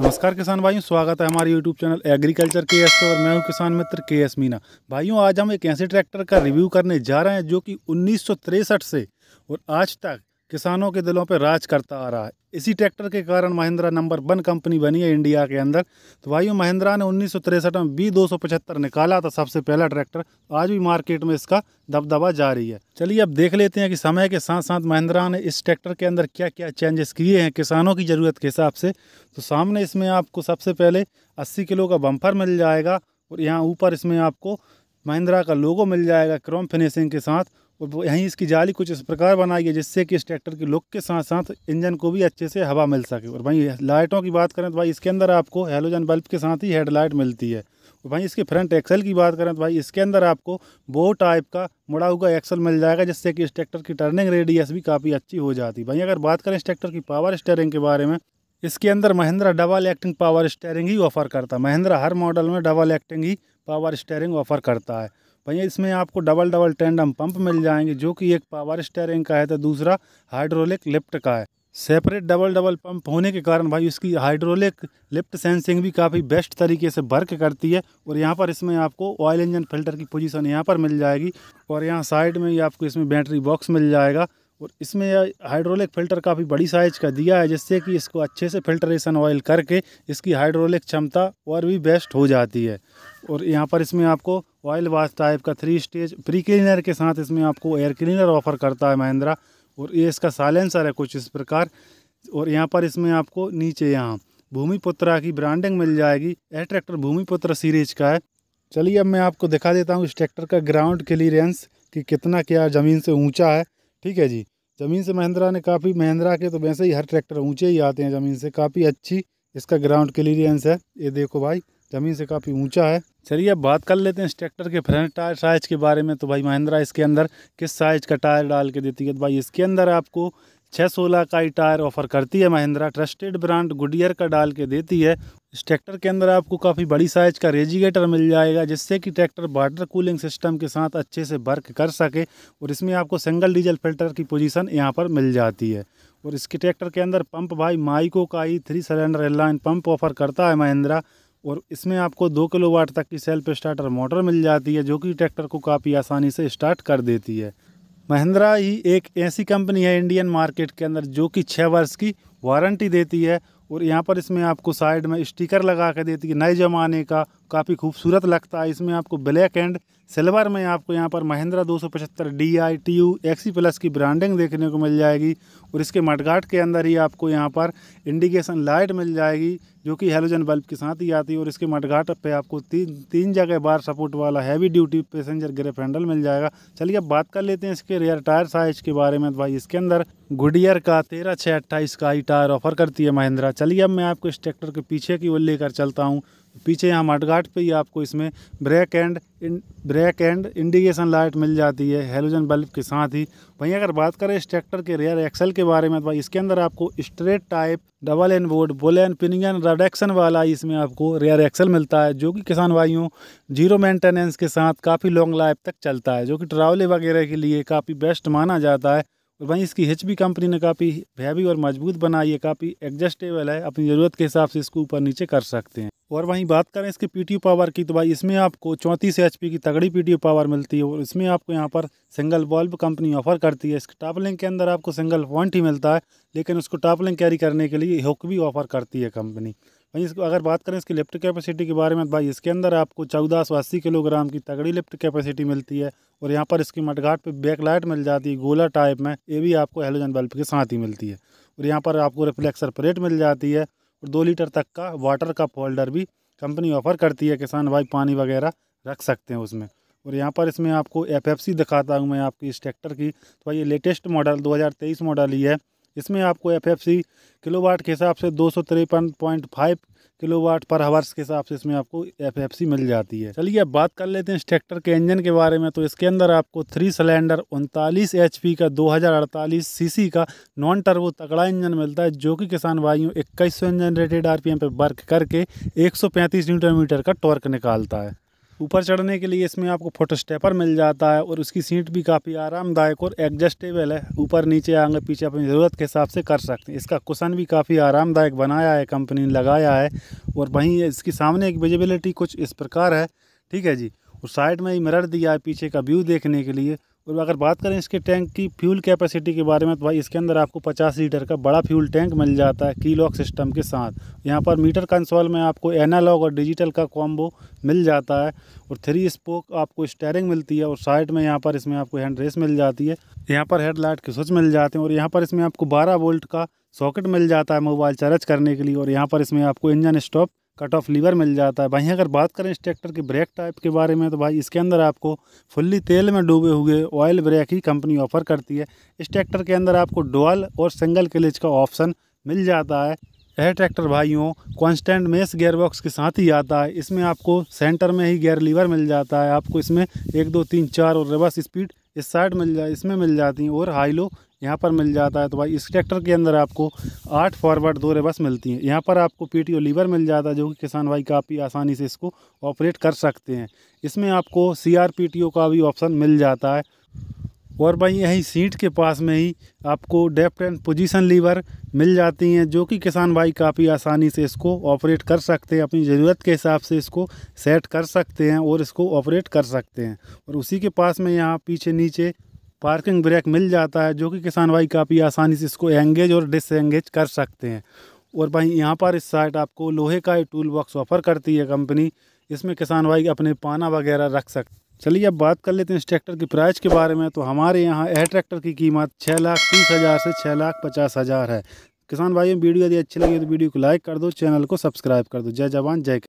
नमस्कार किसान भाइयों स्वागत है हमारे यूट्यूब चैनल एग्रीकल्चर के एस और मैं हूं किसान मित्र के एस मीना भाइयों आज हम एक ऐसे ट्रैक्टर का रिव्यू करने जा रहे हैं जो कि उन्नीस से और आज तक किसानों के दिलों पर राज करता आ रहा है इसी ट्रैक्टर के कारण महिंद्रा नंबर वन कंपनी बनी है इंडिया के अंदर तो भाइयों महिंद्रा ने उन्नीस में बी दो निकाला था सबसे पहला ट्रैक्टर तो आज भी मार्केट में इसका दबदबा जारी है चलिए अब देख लेते हैं कि समय के साथ साथ महिंद्रा ने इस ट्रैक्टर के अंदर क्या क्या चेंजेस किए हैं किसानों की ज़रूरत के हिसाब से तो सामने इसमें आपको सबसे पहले अस्सी किलो का बम्फर मिल जाएगा और यहाँ ऊपर इसमें आपको महिंद्रा का लोगो मिल जाएगा क्रोम फिनिशिंग के साथ और यहीं इसकी जाली कुछ इस प्रकार बनाई है जिससे कि इस ट्रैक्टर के लुक के साथ साथ इंजन को भी अच्छे से हवा मिल सके और भाई लाइटों की बात करें तो भाई इसके अंदर आपको हेलोजन बल्ब के साथ ही हेडलाइट मिलती है और भाई इसके फ्रंट एक्सल की बात करें तो भाई इसके अंदर आपको बो टाइप का मुड़ा हुआ एक्सल मिल जाएगा जिससे कि इस ट्रैक्टर की टर्निंग रेडियस भी काफ़ी अच्छी हो जाती है भाई अगर बात करें इस ट्रैक्टर की पावर स्टेयरिंग के बारे में इसके अंदर Mahindra double acting power steering ही ऑफ़र करता है महिंद्रा हर मॉडल में डबल एक्टिंग ही पावर स्टेयरिंग ऑफ़र करता है भैया इसमें आपको डबल डबल टेंडम पंप मिल जाएंगे जो कि एक पावर स्टेयरिंग का है तो दूसरा हाइड्रोलिक लिफ्ट का है सेपरेट डबल डबल पंप होने के कारण भाई इसकी हाइड्रोलिक लिफ्ट सेंसिंग भी काफ़ी बेस्ट तरीके से वर्क करती है और यहाँ पर इसमें आपको ऑयल इंजन फिल्टर की पोजीशन यहाँ पर मिल जाएगी और यहाँ साइड में ही आपको इसमें बैटरी बॉक्स मिल जाएगा और इसमें हाइड्रोलिक फ़िल्टर काफ़ी बड़ी साइज का दिया है जिससे कि इसको अच्छे से फिल्ट्रेशन ऑयल करके इसकी हाइड्रोलिक क्षमता और भी बेस्ट हो जाती है और यहाँ पर इसमें आपको ऑयल वाश टाइप का थ्री स्टेज प्री क्लीनर के साथ इसमें आपको एयर क्लीनर ऑफ़र करता है महिंद्रा और ये इसका साइलेंसर है कुछ इस प्रकार और यहाँ पर इसमें आपको नीचे यहाँ भूमिपुत्रा की ब्रांडिंग मिल जाएगी यह ट्रैक्टर भूमिपुत्र सीरीज का है चलिए अब मैं आपको दिखा देता हूँ इस ट्रैक्टर का ग्राउंड क्लियरेंस कि कितना क्या ज़मीन से ऊंचा है ठीक है जी ज़मीन से महिंद्रा ने काफ़ी महिंद्रा के तो वैसे ही हर ट्रैक्टर ऊंचे ही आते हैं ज़मीन से काफ़ी अच्छी इसका ग्राउंड क्लियरेंस है ये देखो भाई ज़मीन से काफ़ी ऊंचा है चलिए अब बात कर लेते हैं इस ट्रैक्टर के फ्रंट टायर साइज के बारे में तो भाई महिंद्रा इसके अंदर किस साइज़ का टायर डाल के देती है तो भाई इसके अंदर आपको छः सोलह का ही टायर ऑफर करती है महिंद्रा ट्रस्टेड ब्रांड गुडियर का डाल के देती है इस ट्रैक्टर के अंदर आपको काफ़ी बड़ी साइज का रेजिगेटर मिल जाएगा जिससे कि ट्रैक्टर वाटर कूलिंग सिस्टम के साथ अच्छे से वर्क कर सके और इसमें आपको सिंगल डीजल फिल्टर की पोजीशन यहाँ पर मिल जाती है और इसके ट्रैक्टर के अंदर पंप भाई माइको का ही three cylinder airline pump offer करता है महिंद्रा और इसमें आपको दो किलो वाट तक की सेल्फ स्टार्टर मोटर मिल जाती है जो कि ट्रैक्टर को काफ़ी आसानी से स्टार्ट कर देती है महिंद्रा ही एक ऐसी कंपनी है इंडियन मार्केट के अंदर जो कि छः वर्ष की वारंटी देती है और यहाँ पर इसमें आपको साइड में स्टिकर लगा के देती है नए ज़माने का काफ़ी खूबसूरत लगता है इसमें आपको ब्लैक एंड सिल्वर में आपको यहाँ पर Mahindra 275 D I T U एक्सी प्लस की ब्रांडिंग देखने को मिल जाएगी और इसके मटगाट के अंदर ही आपको यहाँ पर इंडिकेशन लाइट मिल जाएगी जो कि हेलोजन बल्ब के साथ ही आती है और इसके मटगाट पे आपको तीन तीन जगह बार सपोर्ट वाला heavy duty passenger grip handle मिल जाएगा चलिए अब बात कर लेते हैं इसके रेयर टायर साइज के बारे में तो भाई इसके अंदर गुडियर का तेरह छः अट्ठाईस का ही टायर ऑफर करती है महिंद्रा चलिए अब मैं आपको इस ट्रैक्टर के पीछे की ओर लेकर चलता हूँ पीछे यहाँ मटघाट पे ही आपको इसमें brake and brake and indication light मिल जाती है हेलोजन बल्ब के साथ ही वहीं अगर बात करें इस ट्रैक्टर के रेयर एक्सल के बारे में तो भाई इसके अंदर आपको straight type double inboard बुलेन पिनियन रडेक्शन वाला इसमें आपको रेयर एक्सल मिलता है जो कि किसान भाइयों जीरो मेंटेनेंस के साथ काफ़ी लॉन्ग लाइफ तक चलता है जो कि ट्रावले वगैरह के लिए काफ़ी बेस्ट माना जाता है और वहीं इसकी हिच बी कंपनी ने काफ़ी हैवी और मजबूत बनाई है काफ़ी एडजस्टेबल है अपनी ज़रूरत के हिसाब से इसको ऊपर नीचे कर सकते हैं और वहीं बात करें इसके पी पावर की तो भाई इसमें आपको चौंतीस एच की तगड़ी पी पावर मिलती है और इसमें आपको यहाँ पर सिंगल बल्ब कंपनी ऑफर करती है इसके टापलिंग के अंदर आपको सिंगल पॉइंट ही मिलता है लेकिन उसको टापलिंग कैरी करने के लिए हुक भी ऑफर करती है कंपनी वहीं इसको अगर बात करें इसकी लिफ्ट कैपेसिटी के बारे में तो भाई इसके अंदर आपको चौदह सौ अस्सी किलोग्राम की तगड़ी लिफ्ट कैपेसिटी मिलती है और यहाँ पर इसकी मटघाट पे बैकलाइट मिल जाती है गोला टाइप में ये भी आपको हेलोजन बल्ब के साथ ही मिलती है और यहाँ पर आपको रिफ्लेक्सर प्लेट मिल जाती है और दो लीटर तक का वाटर का फोल्डर भी कंपनी ऑफ़र करती है किसान भाई पानी वगैरह रख सकते हैं उसमें और यहाँ पर इसमें आपको एफ़ एफ़ सी दिखाता हूँ मैं आपकी इस ट्रैक्टर की तो भाई ये लेटेस्ट मॉडल 2023 मॉडल ही है इसमें आपको एफ़ एफ़ सी किलोवाट के हिसाब से दो सौ तिरपन पॉइंट फाइव किलोवाट पर हावर्स के हिसाब से इसमें आपको एफ एफ सी मिल जाती है चलिए अब बात कर लेते हैं इस ट्रैक्टर के इंजन के बारे में तो इसके अंदर आपको थ्री सिलेंडर उनतालीस एच पी का दो हज़ार अड़तालीस सी सी का नॉन टर्बो तगड़ा इंजन मिलता है जो कि किसान भाइयों इक्कीस सौ इंजन रेटेड एम पर वर्क करके 135 न्यूटन मीटर का टॉर्क निकालता है ऊपर चढ़ने के लिए इसमें आपको फोटो स्टेपर मिल जाता है और उसकी सीट भी काफ़ी आरामदायक और एडजस्टेबल है ऊपर नीचे आगे पीछे अपनी ज़रूरत के हिसाब से कर सकते हैं इसका कुशन भी काफ़ी आरामदायक बनाया है कंपनी ने लगाया है और वहीं इसकी सामने एक विजिबिलिटी कुछ इस प्रकार है ठीक है जी और साइड में ही मिरर दिया है पीछे का व्यू देखने के लिए और अगर बात करें इसके टैंक की फ्यूल कैपेसिटी के बारे में तो भाई इसके अंदर आपको 50 लीटर का बड़ा फ्यूल टैंक मिल जाता है की लॉक सिस्टम के साथ यहाँ पर मीटर कंसोल में आपको एनालॉग और डिजिटल का कॉम्बो मिल जाता है और थ्री स्पोक आपको स्टेयरिंग मिलती है और साइड में यहाँ पर इसमें आपको हैंड रेस मिल जाती है यहाँ पर हेडलाइट के स्विच मिल जाते हैं और यहाँ पर इसमें आपको बारह वोल्ट का सॉकेट मिल जाता है मोबाइल चार्ज करने के लिए और यहाँ पर इसमें आपको engine stop cut off lever मिल जाता है भाई अगर बात करें इस ट्रैक्टर के ब्रेक टाइप के बारे में तो भाई इसके अंदर आपको फुल्ली तेल में डूबे हुए ऑयल ब्रेक ही कंपनी ऑफर करती है इस ट्रैक्टर के अंदर आपको डोअल और सिंगल क्लिच का ऑप्शन मिल जाता है यह ट्रैक्टर भाइयों कॉन्स्टेंट मेस गेयर बॉक्स के साथ ही आता है इसमें आपको सेंटर में ही गेयर लीवर मिल जाता है आपको इसमें एक दो तीन चार और रिवर्स स्पीड इस साइड मिल जा इसमें मिल जाती हैं और हाई लो यहाँ पर मिल जाता है तो भाई इस ट्रैक्टर के अंदर आपको आठ फॉरवर्ड दो रेबस मिलती हैं यहाँ पर आपको पी लीवर मिल जाता है जो कि किसान भाई काफ़ी आसानी से इसको ऑपरेट कर सकते हैं इसमें आपको सी का भी ऑप्शन मिल जाता है और भाई यहीं सीट के पास में ही आपको डेप्ट एंड पोजीशन लीवर मिल जाती हैं जो कि किसान भाई काफ़ी आसानी से इसको ऑपरेट कर सकते हैं अपनी ज़रूरत के हिसाब से इसको सेट कर सकते हैं और इसको ऑपरेट कर सकते हैं और उसी के पास में यहाँ पीछे नीचे पार्किंग ब्रेक मिल जाता है जो कि किसान भाई काफ़ी आसानी से इसको एंगेज और डिसएंगेज कर सकते हैं और भाई यहाँ पर इस साइड आपको लोहे का टूल बॉक्स ऑफर करती है कंपनी इसमें किसान भाई अपने पाना वगैरह रख सकते चलिए अब बात कर लेते हैं इस ट्रैक्टर की प्राइस के बारे में तो हमारे यहाँ यह ट्रैक्टर की कीमत छः लाख तीस हज़ार से छः लाख पचास हज़ार है किसान भाई वीडियो यदि अच्छी लगी तो वीडियो को लाइक कर दो चैनल को सब्सक्राइब कर दो जय जवान जय